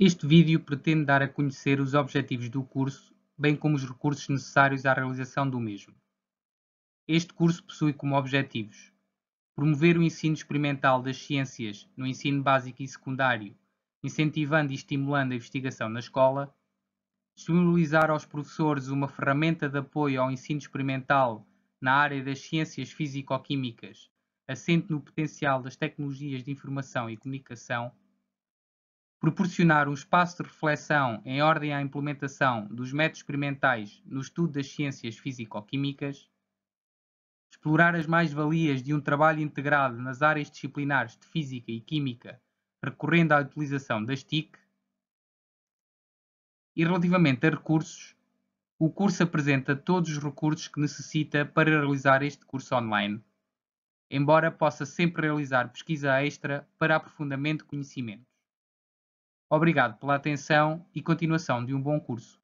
Este vídeo pretende dar a conhecer os objetivos do curso, bem como os recursos necessários à realização do mesmo. Este curso possui como objetivos promover o ensino experimental das ciências no ensino básico e secundário, incentivando e estimulando a investigação na escola, disponibilizar aos professores uma ferramenta de apoio ao ensino experimental na área das ciências físico-químicas, assente no potencial das tecnologias de informação e comunicação, proporcionar um espaço de reflexão em ordem à implementação dos métodos experimentais no estudo das ciências físico-químicas, explorar as mais-valias de um trabalho integrado nas áreas disciplinares de física e química, recorrendo à utilização das TIC, e relativamente a recursos, o curso apresenta todos os recursos que necessita para realizar este curso online, embora possa sempre realizar pesquisa extra para aprofundamento de conhecimentos. Obrigado pela atenção e continuação de um bom curso.